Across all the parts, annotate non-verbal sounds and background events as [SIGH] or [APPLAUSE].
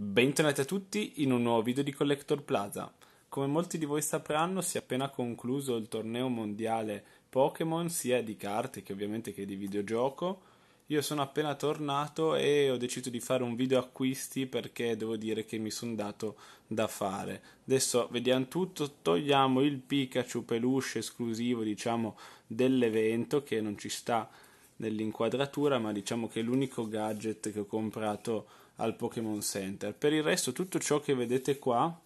Bentornati a tutti in un nuovo video di Collector Plaza. Come molti di voi sapranno, si è appena concluso il torneo mondiale Pokémon, sia di carte che ovviamente che di videogioco. Io sono appena tornato e ho deciso di fare un video acquisti perché devo dire che mi sono dato da fare. Adesso vediamo tutto, togliamo il Pikachu peluche esclusivo, diciamo, dell'evento che non ci sta nell'inquadratura, ma diciamo che è l'unico gadget che ho comprato al Pokémon Center. Per il resto tutto ciò che vedete qua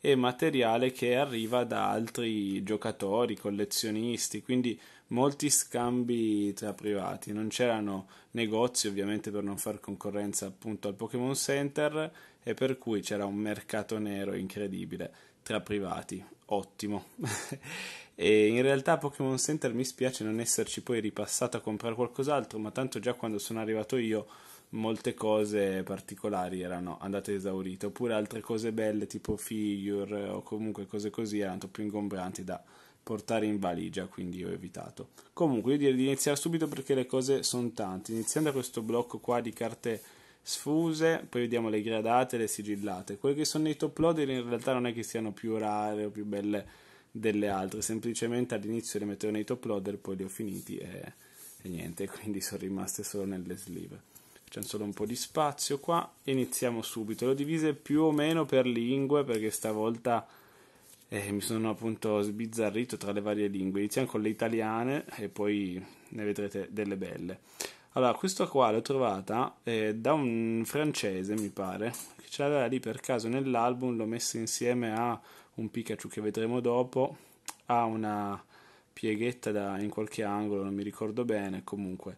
è materiale che arriva da altri giocatori, collezionisti, quindi molti scambi tra privati. Non c'erano negozi ovviamente per non far concorrenza appunto al Pokémon Center e per cui c'era un mercato nero incredibile tra privati. Ottimo. [LAUGHS] e in realtà Pokémon Center mi spiace non esserci poi ripassato a comprare qualcos'altro, ma tanto già quando sono arrivato io molte cose particolari erano andate esaurite, oppure altre cose belle tipo figure o comunque cose così erano più ingombranti da portare in valigia, quindi ho evitato. Comunque io direi di iniziare subito perché le cose sono tante, iniziando da questo blocco qua di carte sfuse, poi vediamo le gradate, le sigillate. Quelle che sono nei top loader in realtà non è che siano più rare o più belle delle altre, semplicemente all'inizio le mettevo nei top loader, poi li ho finiti e, e niente, [LAUGHS] quindi sono rimaste solo nelle sleeve. C'è solo un po' di spazio qua. Iniziamo subito. L'ho divise più o meno per lingue perché stavolta eh, mi sono appunto sbizzarrito tra le varie lingue. Iniziamo con le italiane e poi ne vedrete delle belle. Allora, questa qua l'ho trovata eh, da un francese, mi pare, che ce l'aveva lì per caso nell'album, l'ho messo insieme a un Pikachu che vedremo dopo, ha una pieghetta da, in qualche angolo, non mi ricordo bene, comunque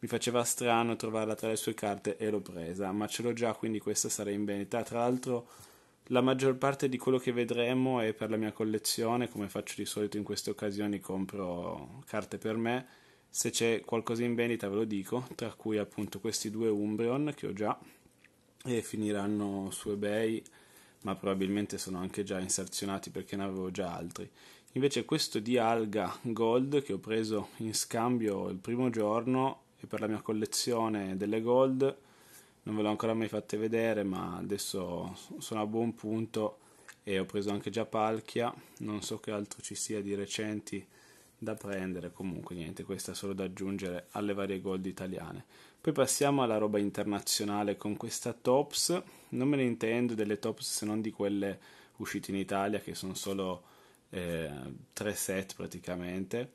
mi faceva strano trovarla tra le sue carte e l'ho presa, ma ce l'ho già, quindi questa sarà in vendita. Tra l'altro, la maggior parte di quello che vedremo è per la mia collezione, come faccio di solito in queste occasioni, compro carte per me. Se c'è qualcosa in vendita ve lo dico, tra cui appunto questi due Umbreon che ho già e finiranno su eBay, ma probabilmente sono anche già inserzionati perché ne avevo già altri. Invece questo di Alga Gold che ho preso in scambio il primo giorno e per la mia collezione delle gold. Non ve l'ho ancora mai fatte vedere, ma adesso sono a buon punto e ho preso anche già Palchia. Non so che altro ci sia di recenti da prendere, comunque niente, questa è solo da aggiungere alle varie gold italiane. Poi passiamo alla roba internazionale con questa Tops. Non me ne intendo delle Tops se non di quelle uscite in Italia che sono solo eh, tre set praticamente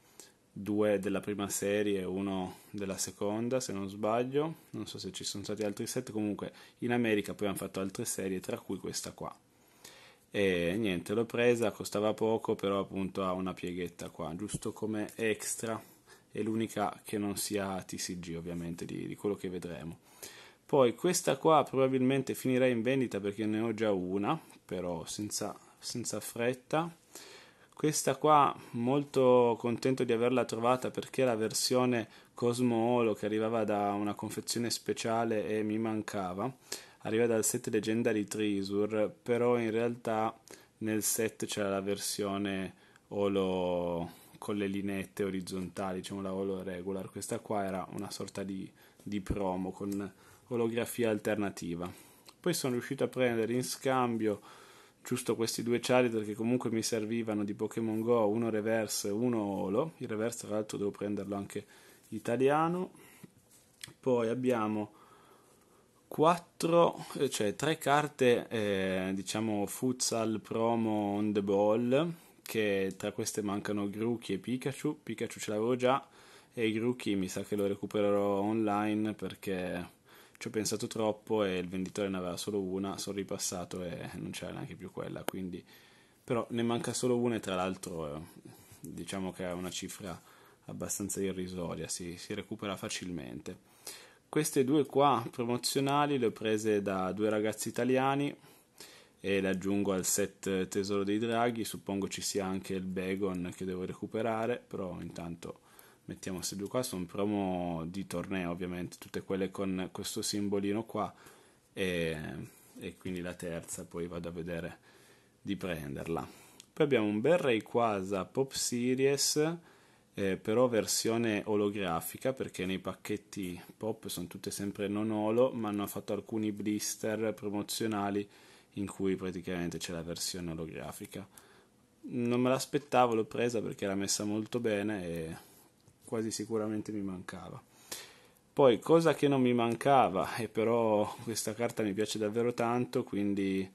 due della prima serie e uno della seconda, se non sbaglio. Non so se ci sono stati altri set. Comunque, in America poi hanno fatto altre serie, tra cui questa qua. E niente, l'ho presa, costava poco, però appunto ha una pieghetta qua, giusto come extra. È l'unica che non sia TCG, ovviamente, di, di quello che vedremo. Poi questa qua probabilmente finirà in vendita perché ne ho già una, però senza, senza fretta. Questa qua molto contento di averla trovata perché la versione Cosmo Olo che arrivava da una confezione speciale e mi mancava, arriva dal set Legendary Treasure, però in realtà nel set c'era la versione Olo con le linette orizzontali, diciamo la Olo regular, questa qua era una sorta di, di promo con olografia alternativa. Poi sono riuscito a prendere in scambio giusto questi due Charizard che comunque mi servivano di Pokémon Go, uno reverse, e uno Olo. Il reverse tra l'altro devo prenderlo anche italiano. Poi abbiamo quattro, eh, cioè tre carte, eh, diciamo futsal promo on the ball, che tra queste mancano Grookey e Pikachu. Pikachu ce l'avevo già e i Grookey mi sa che lo recupererò online perché ci ho pensato troppo e il venditore ne aveva solo una, sono ripassato e non c'era neanche più quella, quindi però ne manca solo una e tra l'altro eh, diciamo che è una cifra abbastanza irrisoria, si, si recupera facilmente. Queste due qua promozionali le ho prese da due ragazzi italiani e le aggiungo al set Tesoro dei Draghi, suppongo ci sia anche il bagon che devo recuperare, però intanto mettiamo queste due qua, sono promo di torneo ovviamente, tutte quelle con questo simbolino qua e, e quindi la terza poi vado a vedere di prenderla. Poi abbiamo un bel Rayquaza Pop Series, eh, però versione olografica, perché nei pacchetti pop sono tutte sempre non olo, ma hanno fatto alcuni blister promozionali in cui praticamente c'è la versione olografica. Non me l'aspettavo, l'ho presa perché era messa molto bene e quasi sicuramente mi mancava. Poi, cosa che non mi mancava, e però questa carta mi piace davvero tanto, quindi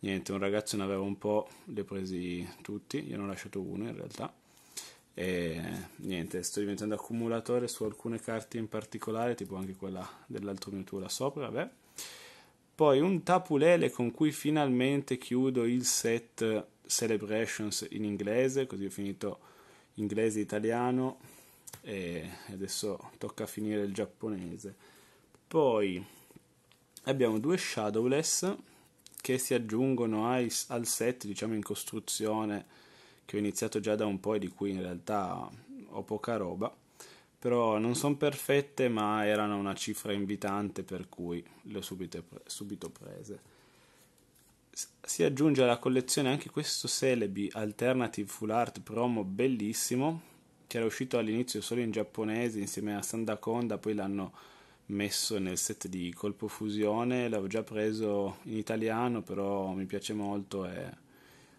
niente, un ragazzo ne aveva un po', li ho presi tutti, io ne ho lasciato uno in realtà. E niente, sto diventando accumulatore su alcune carte in particolare, tipo anche quella dell'altro Mewtwo sopra, vabbè. Poi un tapulele con cui finalmente chiudo il set Celebrations in inglese, così ho finito inglese italiano, e adesso tocca finire il giapponese. Poi abbiamo due Shadowless che si aggiungono ai, al set, diciamo in costruzione che ho iniziato già da un po' e di cui in realtà ho poca roba. Però non sono perfette, ma erano una cifra invitante per cui le ho subito, pre- subito prese. Si aggiunge alla collezione anche questo Celebi Alternative Full Art Promo bellissimo che era uscito all'inizio solo in giapponese insieme a Sandaconda, poi l'hanno messo nel set di Colpo Fusione, l'avevo già preso in italiano, però mi piace molto e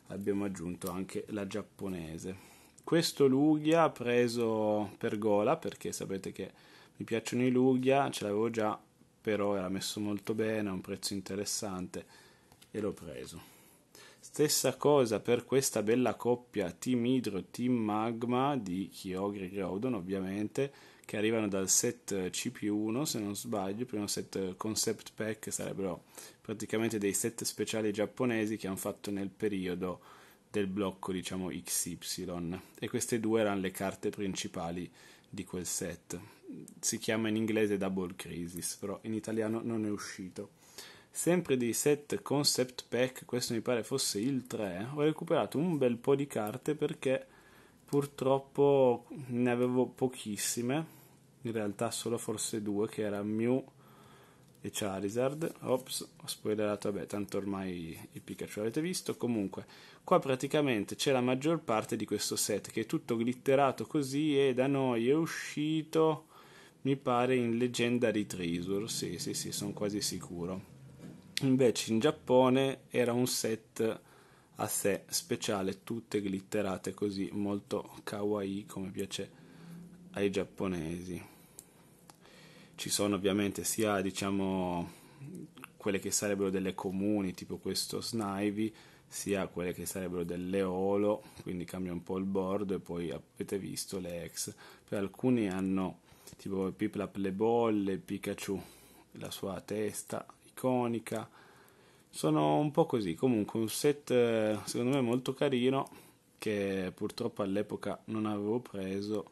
abbiamo aggiunto anche la giapponese. Questo Lugia preso per gola, perché sapete che mi piacciono i Lugia, ce l'avevo già, però era messo molto bene, a un prezzo interessante e l'ho preso. Stessa cosa per questa bella coppia Team Hydro Team Magma di Kyogre e Groudon, ovviamente, che arrivano dal set CP1, se non sbaglio, il primo set Concept Pack, sarebbero praticamente dei set speciali giapponesi che hanno fatto nel periodo del blocco, diciamo, XY. E queste due erano le carte principali di quel set. Si chiama in inglese Double Crisis, però in italiano non è uscito sempre dei set concept pack, questo mi pare fosse il 3, ho recuperato un bel po' di carte perché purtroppo ne avevo pochissime, in realtà solo forse due, che era Mew e Charizard. Ops, ho spoilerato, vabbè, tanto ormai i Pikachu l'avete visto. Comunque, qua praticamente c'è la maggior parte di questo set, che è tutto glitterato così e da noi è uscito, mi pare, in Legendary Treasure. Sì, sì, sì, sono quasi sicuro. Invece in Giappone era un set a sé speciale, tutte glitterate così, molto kawaii come piace ai giapponesi. Ci sono ovviamente sia diciamo quelle che sarebbero delle comuni, tipo questo Snivy, sia quelle che sarebbero delle Olo, quindi cambia un po' il bordo e poi avete visto le ex. per alcuni hanno tipo Piplap le bolle, Pikachu la sua testa iconica. Sono un po' così, comunque un set eh, secondo me molto carino che purtroppo all'epoca non avevo preso,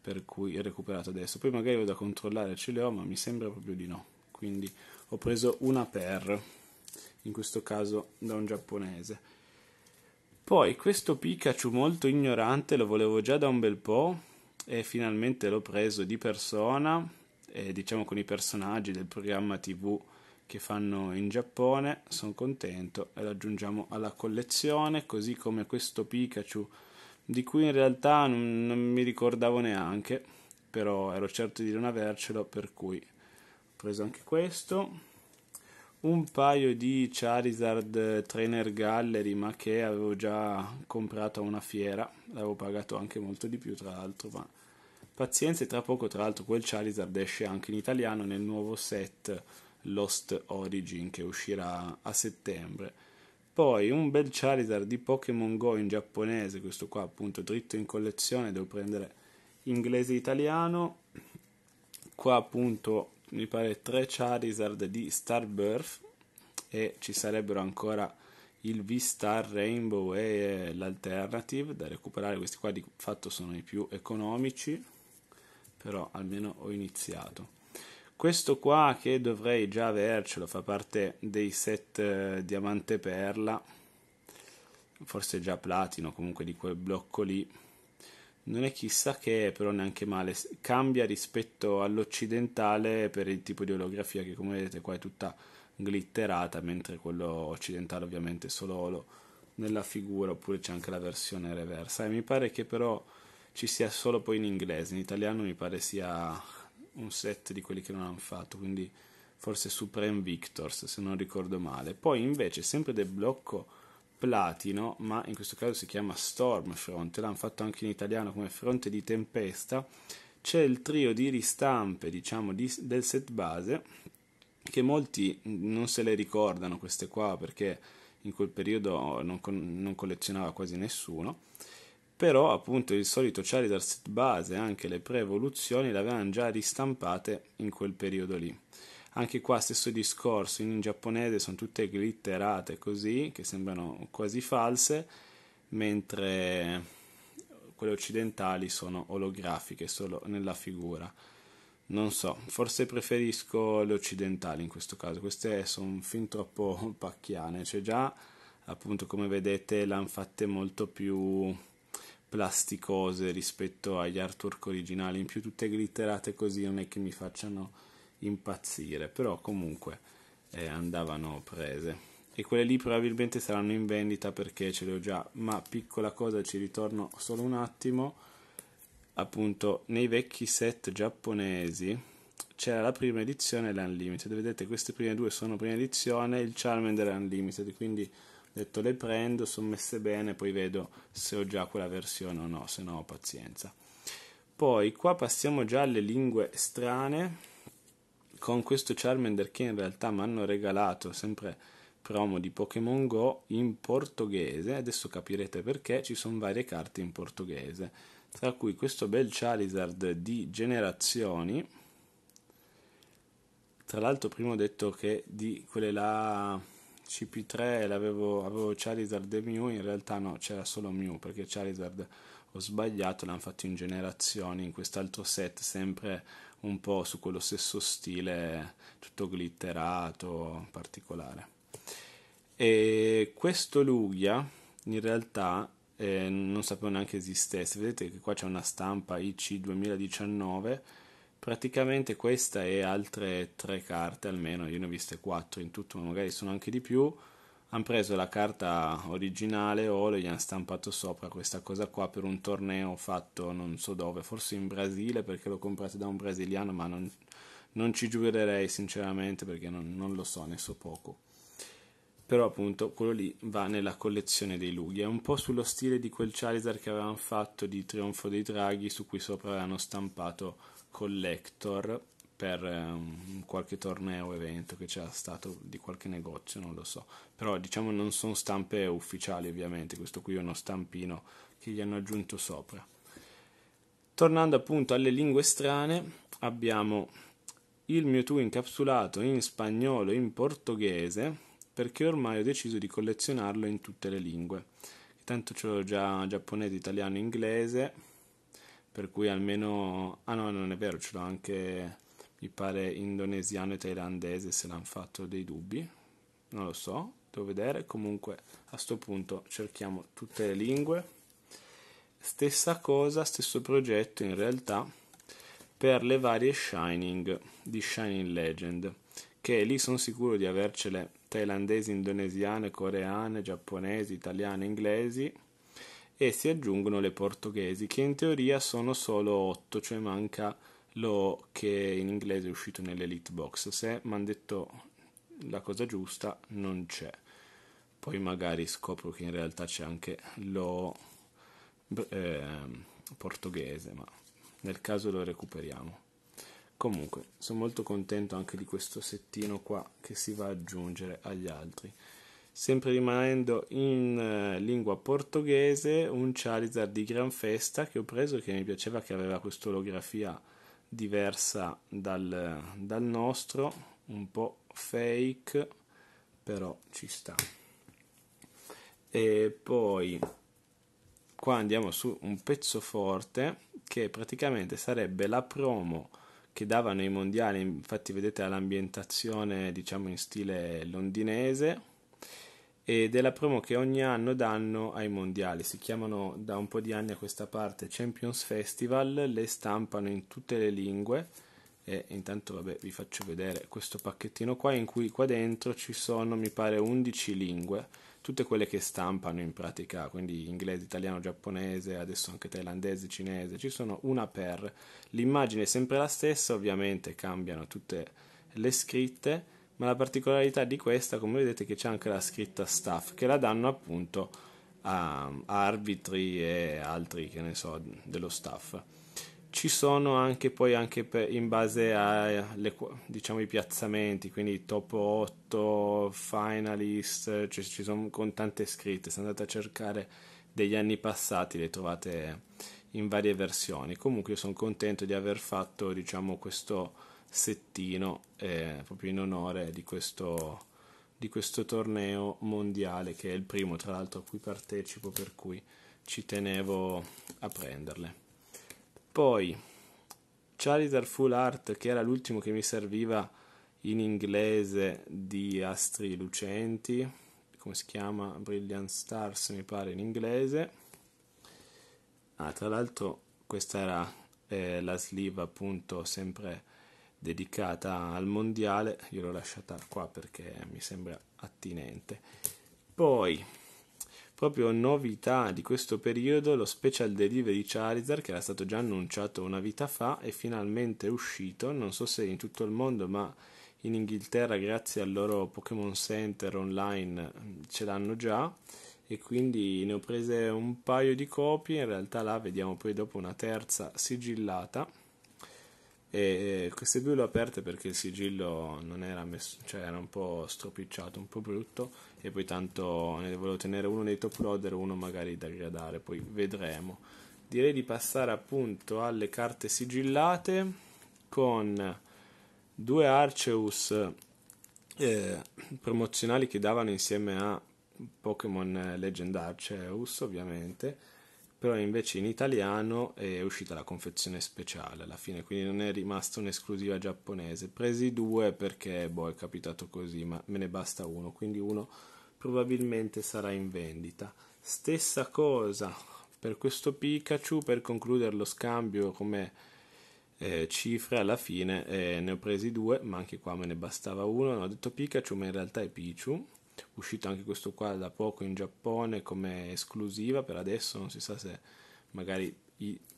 per cui è recuperato adesso. Poi magari vado a controllare, ce le ho, ma mi sembra proprio di no. Quindi ho preso una per, in questo caso da un giapponese. Poi questo Pikachu molto ignorante lo volevo già da un bel po' e finalmente l'ho preso di persona, e diciamo con i personaggi del programma TV che fanno in Giappone, sono contento e lo aggiungiamo alla collezione, così come questo Pikachu di cui in realtà non, non mi ricordavo neanche, però ero certo di non avercelo, per cui ho preso anche questo un paio di Charizard Trainer Gallery, ma che avevo già comprato a una fiera, l'avevo pagato anche molto di più tra l'altro, ma pazienza e tra poco tra l'altro quel Charizard esce anche in italiano nel nuovo set Lost Origin che uscirà a settembre. Poi un bel Charizard di Pokémon Go in giapponese, questo qua appunto dritto in collezione, devo prendere inglese e italiano. Qua appunto mi pare tre Charizard di Starbirth e ci sarebbero ancora il V-Star Rainbow e l'Alternative da recuperare, questi qua di fatto sono i più economici, però almeno ho iniziato. Questo qua che dovrei già avercelo, fa parte dei set eh, diamante perla, forse già platino, comunque di quel blocco lì. Non è chissà che, però neanche male. Cambia rispetto all'occidentale per il tipo di olografia che come vedete qua è tutta glitterata, mentre quello occidentale ovviamente è solo olo nella figura, oppure c'è anche la versione reversa. E mi pare che però ci sia solo poi in inglese, in italiano mi pare sia un set di quelli che non hanno fatto, quindi forse Supreme Victors se non ricordo male. Poi invece sempre del blocco platino, ma in questo caso si chiama Stormfront, l'hanno fatto anche in italiano come Fronte di Tempesta, c'è il trio di ristampe diciamo di, del set base che molti non se le ricordano queste qua perché in quel periodo non, non collezionava quasi nessuno però appunto il solito Charizard set base, anche le pre-evoluzioni le avevano già ristampate in quel periodo lì. Anche qua stesso discorso, in giapponese sono tutte glitterate così, che sembrano quasi false, mentre quelle occidentali sono olografiche solo nella figura. Non so, forse preferisco le occidentali in questo caso, queste sono fin troppo [LAUGHS] pacchiane, cioè già appunto come vedete l'hanno fatte molto più plasticose rispetto agli artwork originali, in più tutte glitterate così non è che mi facciano impazzire, però comunque eh, andavano prese. E quelle lì probabilmente saranno in vendita perché ce le ho già, ma piccola cosa ci ritorno solo un attimo, appunto nei vecchi set giapponesi c'era la prima edizione e l'Unlimited, vedete queste prime due sono prima edizione, il Charmander Unlimited, quindi detto le prendo, sono messe bene, poi vedo se ho già quella versione o no, se no pazienza. Poi qua passiamo già alle lingue strane con questo Charmander che in realtà mi hanno regalato sempre promo di Pokémon Go in portoghese, adesso capirete perché ci sono varie carte in portoghese, tra cui questo bel Charizard di generazioni. Tra l'altro prima ho detto che di quelle là CP3 l'avevo, avevo Charizard e Mew, in realtà no, c'era solo Mew perché Charizard ho sbagliato, l'hanno fatto in generazioni in quest'altro set, sempre un po' su quello stesso stile, tutto glitterato, particolare. E questo Lugia in realtà eh, non sapevo neanche esistesse, vedete che qua c'è una stampa IC 2019 praticamente questa e altre tre carte almeno, io ne ho viste quattro in tutto, ma magari sono anche di più, hanno preso la carta originale o gli hanno stampato sopra questa cosa qua per un torneo fatto non so dove, forse in Brasile perché l'ho comprato da un brasiliano, ma non, non ci giurerei sinceramente perché non, non, lo so, ne so poco. Però appunto quello lì va nella collezione dei lughi, è un po' sullo stile di quel Charizard che avevano fatto di Trionfo dei Draghi su cui sopra avevano stampato collector per um, qualche torneo evento che c'è stato di qualche negozio, non lo so. Però diciamo non sono stampe ufficiali ovviamente, questo qui è uno stampino che gli hanno aggiunto sopra. Tornando appunto alle lingue strane, abbiamo il Mewtwo incapsulato in spagnolo e in portoghese, perché ormai ho deciso di collezionarlo in tutte le lingue. Tanto c'ho già giapponese, italiano, inglese, per cui almeno... ah no, non è vero, ce l'ho anche, mi pare, indonesiano e thailandese se l'hanno fatto dei dubbi, non lo so, devo vedere, comunque a questo punto cerchiamo tutte le lingue. Stessa cosa, stesso progetto in realtà per le varie Shining di Shining Legend, che lì sono sicuro di avercele thailandesi, indonesiane, coreane, giapponesi, italiane, inglesi e si aggiungono le portoghesi che in teoria sono solo 8, cioè manca lo che in inglese è uscito nell'Elite Box. Se mi hanno detto la cosa giusta, non c'è. Poi magari scopro che in realtà c'è anche lo eh, portoghese, ma nel caso lo recuperiamo. Comunque, sono molto contento anche di questo settino qua che si va ad aggiungere agli altri. Sempre rimanendo in eh, lingua portoghese, un Charizard di gran festa che ho preso che mi piaceva che aveva questa olografia diversa dal, dal nostro, un po' fake, però ci sta. E poi qua andiamo su un pezzo forte che praticamente sarebbe la promo che davano i mondiali, infatti vedete l'ambientazione diciamo in stile londinese ed è la promo che ogni anno danno ai mondiali. Si chiamano da un po' di anni a questa parte Champions Festival, le stampano in tutte le lingue e intanto vabbè vi faccio vedere questo pacchettino qua in cui qua dentro ci sono mi pare 11 lingue, tutte quelle che stampano in pratica, quindi inglese, italiano, giapponese, adesso anche thailandese, cinese, ci sono una per. L'immagine è sempre la stessa, ovviamente cambiano tutte le scritte ma la particolarità di questa, come vedete, è che c'è anche la scritta staff che la danno appunto a, arbitri e altri che ne so dello staff. Ci sono anche poi anche per, in base ai diciamo, piazzamenti, quindi top 8, finalist, cioè, ci sono con tante scritte. Se andate a cercare degli anni passati le trovate in varie versioni. Comunque io sono contento di aver fatto diciamo questo settino eh, proprio in onore di questo, di questo torneo mondiale che è il primo tra l'altro a cui partecipo per cui ci tenevo a prenderle poi Charizard Full Art che era l'ultimo che mi serviva in inglese di Astri Lucenti come si chiama Brilliant Stars mi pare in inglese ah tra l'altro questa era eh, la sleeve appunto sempre dedicata al mondiale, io l'ho lasciata qua perché mi sembra attinente. Poi, proprio novità di questo periodo, lo special delivery Charizard che era stato già annunciato una vita fa è finalmente uscito, non so se in tutto il mondo ma in Inghilterra grazie al loro Pokémon Center online ce l'hanno già e quindi ne ho prese un paio di copie, in realtà là vediamo poi dopo una terza sigillata e eh, queste due l'ho aperte perché il sigillo non era messo, cioè era un po' stropicciato, un po' brutto, e poi tanto ne volevo tenere uno nei top loader, uno magari da gradare, poi vedremo. Direi di passare appunto alle carte sigillate con due Arceus eh, promozionali che davano insieme a Pokémon Legend Arceus, ovviamente però invece in italiano è uscita la confezione speciale alla fine, quindi non è rimasta un'esclusiva giapponese. Presi due perché boh, è capitato così, ma me ne basta uno, quindi uno probabilmente sarà in vendita. Stessa cosa per questo Pikachu, per concludere lo scambio come eh, cifre alla fine eh, ne ho presi due, ma anche qua me ne bastava uno, non ho detto Pikachu, ma in realtà è Pichu uscito anche questo qua da poco in Giappone come esclusiva per adesso, non si sa se magari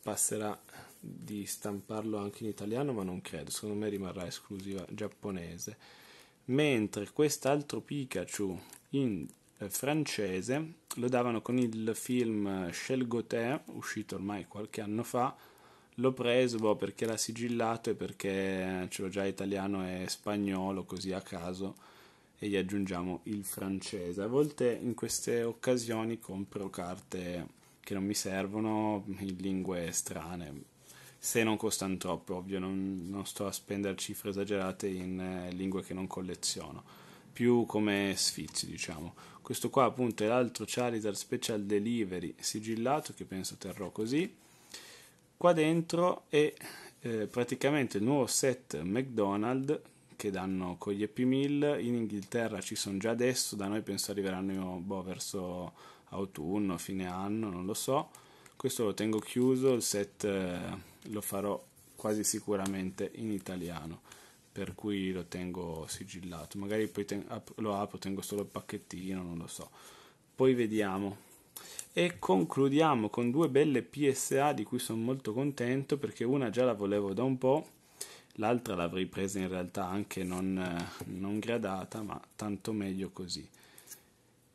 passerà di stamparlo anche in italiano, ma non credo, secondo me rimarrà esclusiva giapponese. Mentre quest'altro Pikachu in eh, francese lo davano con il film Shelgoté, uscito ormai qualche anno fa. L'ho preso boh, perché era sigillato e perché ce l'ho già italiano e spagnolo, così a caso e gli aggiungiamo il francese. A volte in queste occasioni compro carte che non mi servono in lingue strane, se non costano troppo, ovvio, non, non sto a spendere cifre esagerate in eh, lingue che non colleziono, più come sfizi, diciamo. Questo qua appunto è l'altro Charizard Special Delivery sigillato che penso terrò così. Qua dentro è eh, praticamente il nuovo set McDonald's che danno con gli EP 1000, in Inghilterra ci sono già adesso, da noi penso arriveranno boh, verso autunno, fine anno, non lo so. Questo lo tengo chiuso, il set eh, lo farò quasi sicuramente in italiano, per cui lo tengo sigillato. Magari poi ten- lo apro, tengo solo il pacchettino, non lo so. Poi vediamo. E concludiamo con due belle PSA di cui sono molto contento perché una già la volevo da un po' L'altra l'avrei presa in realtà anche non, eh, non gradata, ma tanto meglio così.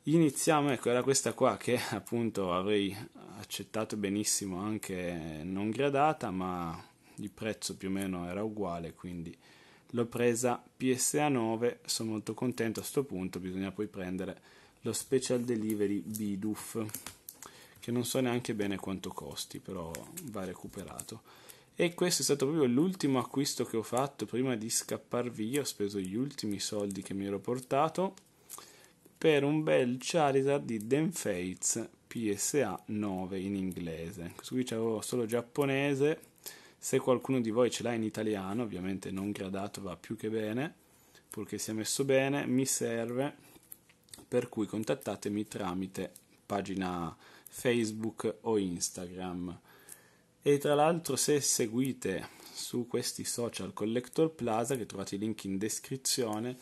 Iniziamo, ecco, era questa qua che [LAUGHS] appunto avrei accettato benissimo anche non gradata, ma il prezzo più o meno era uguale, quindi l'ho presa PSA 9, sono molto contento a questo punto, bisogna poi prendere lo Special Delivery Bidoof, che non so neanche bene quanto costi, però va recuperato. E questo è stato proprio l'ultimo acquisto che ho fatto prima di scappar via. Ho speso gli ultimi soldi che mi ero portato per un bel Charizard di Den Fates PSA 9 in inglese. Questo qui c'avevo solo giapponese. Se qualcuno di voi ce l'ha in italiano, ovviamente non gradato va più che bene, purché sia messo bene, mi serve. Per cui contattatemi tramite pagina Facebook o Instagram. E tra l'altro se seguite su questi social Collector Plaza, che trovate i link in descrizione,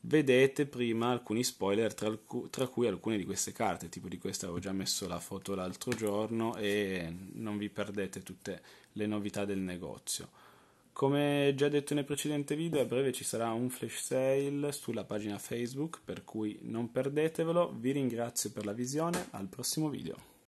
vedete prima alcuni spoiler tra, tra, cui alcune di queste carte, tipo di questa avevo già messo la foto l'altro giorno e non vi perdete tutte le novità del negozio. Come già detto nel precedente video, a breve ci sarà un flash sale sulla pagina Facebook, per cui non perdetevelo. Vi ringrazio per la visione, al prossimo video.